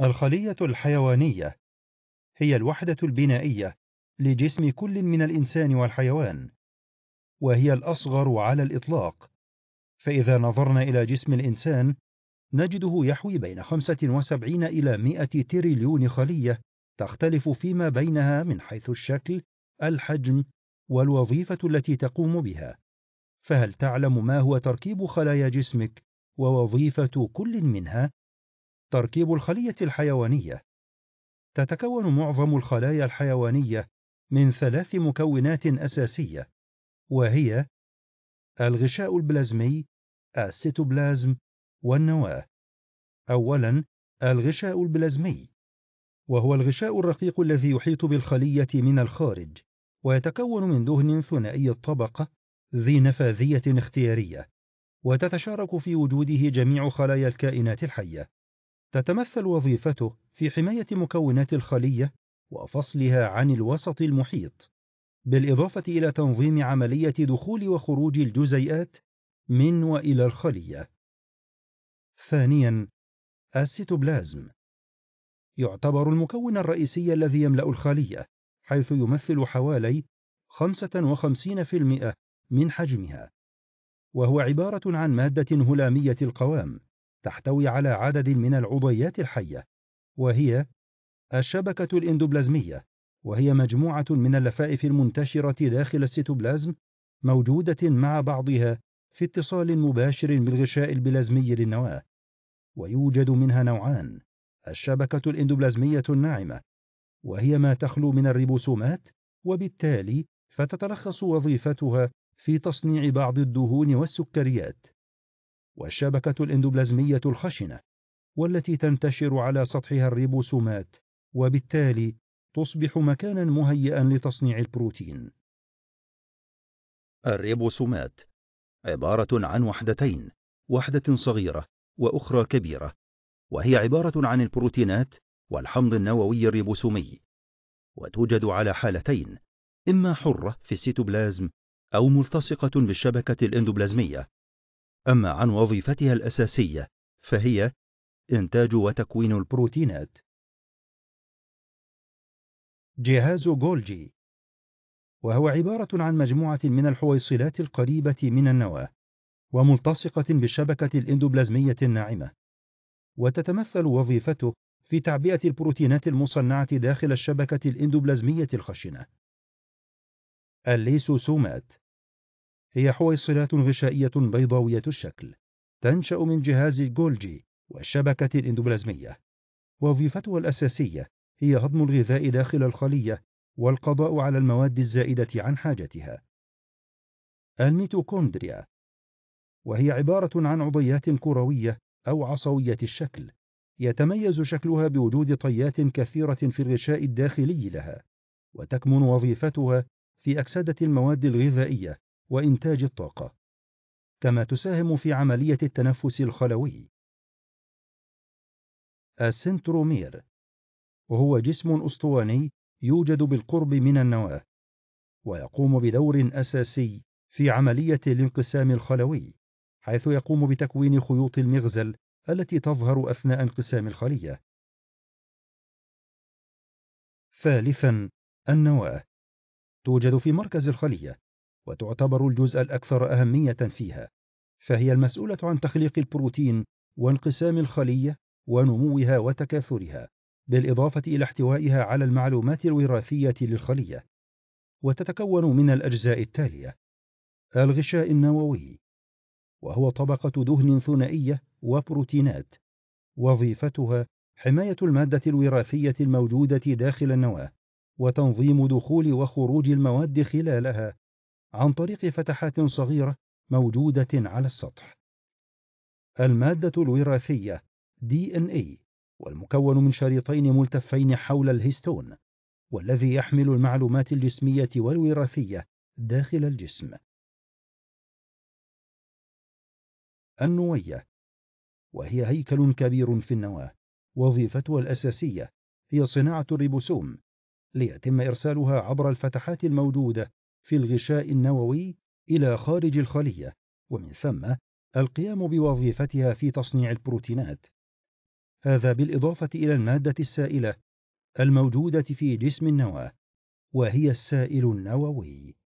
الخلية الحيوانية هي الوحدة البنائية لجسم كل من الإنسان والحيوان وهي الأصغر على الإطلاق فإذا نظرنا إلى جسم الإنسان نجده يحوي بين 75 إلى 100 تريليون خلية تختلف فيما بينها من حيث الشكل، الحجم، والوظيفة التي تقوم بها. فهل تعلم ما هو تركيب خلايا جسمك ووظيفة كل منها تركيب الخلية الحيوانية تتكون معظم الخلايا الحيوانية من ثلاث مكونات أساسية وهي الغشاء البلازمي السيتوبلازم والنواة أولاً الغشاء البلازمي وهو الغشاء الرقيق الذي يحيط بالخلية من الخارج ويتكون من دهن ثنائي الطبقة ذي نفاذية اختيارية وتتشارك في وجوده جميع خلايا الكائنات الحية تتمثل وظيفته في حماية مكونات الخلية وفصلها عن الوسط المحيط بالإضافة إلى تنظيم عملية دخول وخروج الجزيئات من وإلى الخلية ثانياً السيتوبلازم يعتبر المكون الرئيسي الذي يملأ الخلية حيث يمثل حوالي 55% من حجمها وهو عبارة عن مادة هلامية القوام تحتوي على عدد من العضيات الحية وهي الشبكة الإندوبلازمية وهي مجموعة من اللفائف المنتشرة داخل السيتوبلازم موجودة مع بعضها في اتصال مباشر بالغشاء البلازمي للنواة ويوجد منها نوعان الشبكة الإندوبلازمية الناعمة وهي ما تخلو من الريبوسومات وبالتالي فتتلخص وظيفتها في تصنيع بعض الدهون والسكريات والشبكة الاندوبلازمية الخشنة والتي تنتشر على سطحها الريبوسومات وبالتالي تصبح مكانا مهيئا لتصنيع البروتين الريبوسومات عبارة عن وحدتين وحدة صغيرة وأخرى كبيرة وهي عبارة عن البروتينات والحمض النووي الريبوسومي وتوجد على حالتين إما حرة في السيتوبلازم أو ملتصقة بالشبكة الإندوبلازمية أما عن وظيفتها الأساسية فهي إنتاج وتكوين البروتينات. جهاز جولجي وهو عبارة عن مجموعة من الحويصلات القريبة من النواة وملتصقة بالشبكة الإندوبلازمية الناعمة، وتتمثل وظيفته في تعبئة البروتينات المصنعة داخل الشبكة الإندوبلازمية الخشنة. الليسوسومات هي حويصلات غشائية بيضاوية الشكل تنشأ من جهاز جولجي والشبكة الإندوبلازمية وظيفتها الأساسية هي هضم الغذاء داخل الخلية والقضاء على المواد الزائدة عن حاجتها الميتوكوندريا وهي عبارة عن عضيات كروية أو عصوية الشكل يتميز شكلها بوجود طيات كثيرة في الغشاء الداخلي لها وتكمن وظيفتها في أكسدة المواد الغذائية وإنتاج الطاقة كما تساهم في عملية التنفس الخلوي السنترومير وهو جسم أسطواني يوجد بالقرب من النواة ويقوم بدور أساسي في عملية الانقسام الخلوي حيث يقوم بتكوين خيوط المغزل التي تظهر أثناء انقسام الخلية ثالثا النواة توجد في مركز الخلية وتعتبر الجزء الأكثر أهمية فيها فهي المسؤولة عن تخليق البروتين وانقسام الخلية ونموها وتكاثرها بالإضافة إلى احتوائها على المعلومات الوراثية للخلية وتتكون من الأجزاء التالية الغشاء النووي وهو طبقة دهن ثنائية وبروتينات وظيفتها حماية المادة الوراثية الموجودة داخل النواة وتنظيم دخول وخروج المواد خلالها عن طريق فتحات صغيرة موجودة على السطح. المادة الوراثية DNA إيه، والمكون من شريطين ملتفين حول الهستون والذي يحمل المعلومات الجسمية والوراثية داخل الجسم. النوية وهي هيكل كبير في النواة وظيفتها الأساسية هي صناعة الريبوسوم ليتم إرسالها عبر الفتحات الموجودة في الغشاء النووي إلى خارج الخلية ومن ثم القيام بوظيفتها في تصنيع البروتينات هذا بالإضافة إلى المادة السائلة الموجودة في جسم النواة وهي السائل النووي